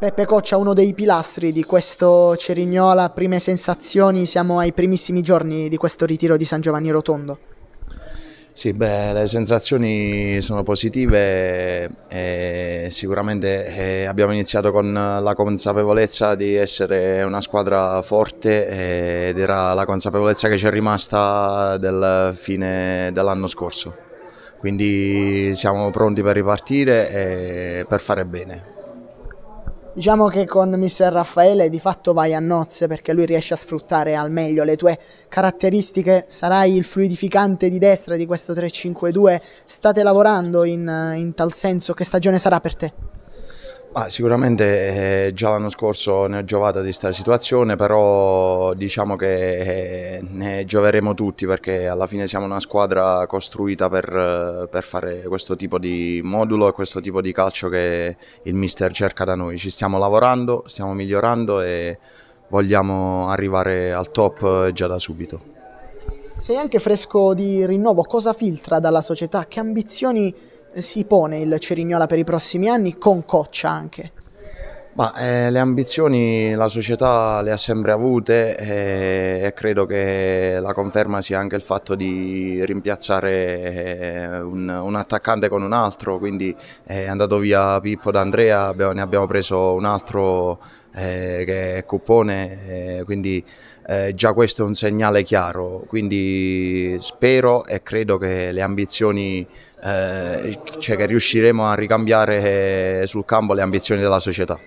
Peppe Coccia, uno dei pilastri di questo Cerignola, prime sensazioni, siamo ai primissimi giorni di questo ritiro di San Giovanni Rotondo. Sì, beh, le sensazioni sono positive e sicuramente eh, abbiamo iniziato con la consapevolezza di essere una squadra forte eh, ed era la consapevolezza che ci è rimasta del fine dell'anno scorso. Quindi siamo pronti per ripartire e per fare bene. Diciamo che con Mr. Raffaele di fatto vai a nozze perché lui riesce a sfruttare al meglio le tue caratteristiche, sarai il fluidificante di destra di questo 3-5-2, state lavorando in, in tal senso, che stagione sarà per te? Ah, sicuramente eh, già l'anno scorso ne ho giovata di questa situazione, però diciamo che eh, ne gioveremo tutti perché alla fine siamo una squadra costruita per, per, fare questo tipo di modulo e questo tipo di calcio che il mister cerca da noi. Ci stiamo lavorando, stiamo migliorando e vogliamo arrivare al top eh, già da subito. Sei anche fresco di rinnovo, cosa filtra dalla società? Che ambizioni si pone il Cerignola per i prossimi anni con Coccia anche? Ma, eh, le ambizioni la società le ha sempre avute e, eh, e, credo che la conferma sia anche il fatto di rimpiazzare eh, un, un attaccante con un altro, quindi eh, è andato via Pippo d'Andrea, ne abbiamo preso un altro eh, che è Cupone, eh, quindi eh, già questo è un segnale chiaro, quindi spero e credo che le ambizioni, eh, cioè che riusciremo a ricambiare eh, sul campo le ambizioni della società.